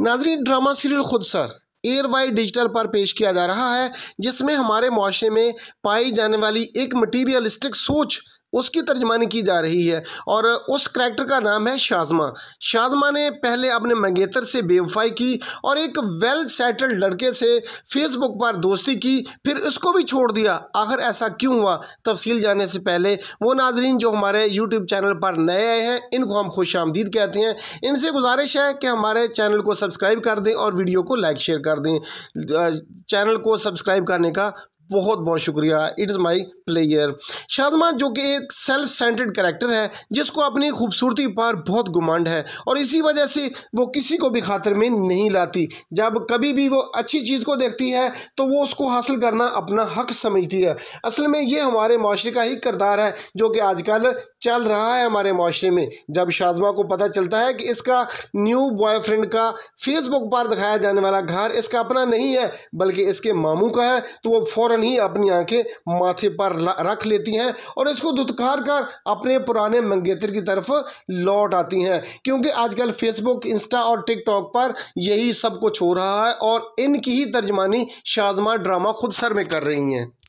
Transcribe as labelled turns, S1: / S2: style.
S1: नाजरीन drama serial Khudsar ARY Digital पर पेश किया जा रहा है जिसमें हमारे मुआरे में पाई जाने वाली एक मटीरियलिस्टिक सोच उसकी तर्जमानी की जा रही है और उस करैक्टर का नाम है शाजमा शाजमा ने पहले अपने मंगेतर से बेवफाई की और एक वेल सेटल्ड लड़के से फेसबुक पर दोस्ती की फिर इसको भी छोड़ दिया आखिर ऐसा क्यों हुआ तफसील जाने से पहले वो नाजरीन जो हमारे यूट्यूब चैनल पर नए आए हैं इनको हम खुश आमदीद कहते हैं इनसे गुजारिश है कि हमारे चैनल को सब्सक्राइब कर दें और वीडियो को लाइक शेयर कर दें चैनल को सब्सक्राइब करने का बहुत बहुत शुक्रिया it is my player Shadma जो कि एक सेल्फ सेंटर्ड करेक्टर है जिसको अपनी खूबसूरती पर बहुत गुमांड है और इसी वजह से वो किसी को भी खातर में नहीं लाती जब कभी भी वो अच्छी चीज़ को देखती है तो वो उसको हासिल करना अपना हक समझती है असल में ये हमारे माशरे का ही करदार है जो कि आजकल चल रहा है हमारे माशरे में जब शाजमा को पता चलता है कि इसका न्यू बॉयफ्रेंड का फेसबुक पर दिखाया जाने वाला घर इसका अपना नहीं है बल्कि इसके मामू का है तो वो फ़ौर स्वयं ही अपनी आंखें माथे पर रख लेती हैं और इसको दुत्कार कर अपने पुराने मंगेतर की तरफ लौट आती हैं क्योंकि आजकल फेसबुक इंस्टा और टिकटॉक पर यही सब कुछ हो रहा है और इनकी ही तर्जमानी शाजमा ड्रामा खुद सर में कर रही हैं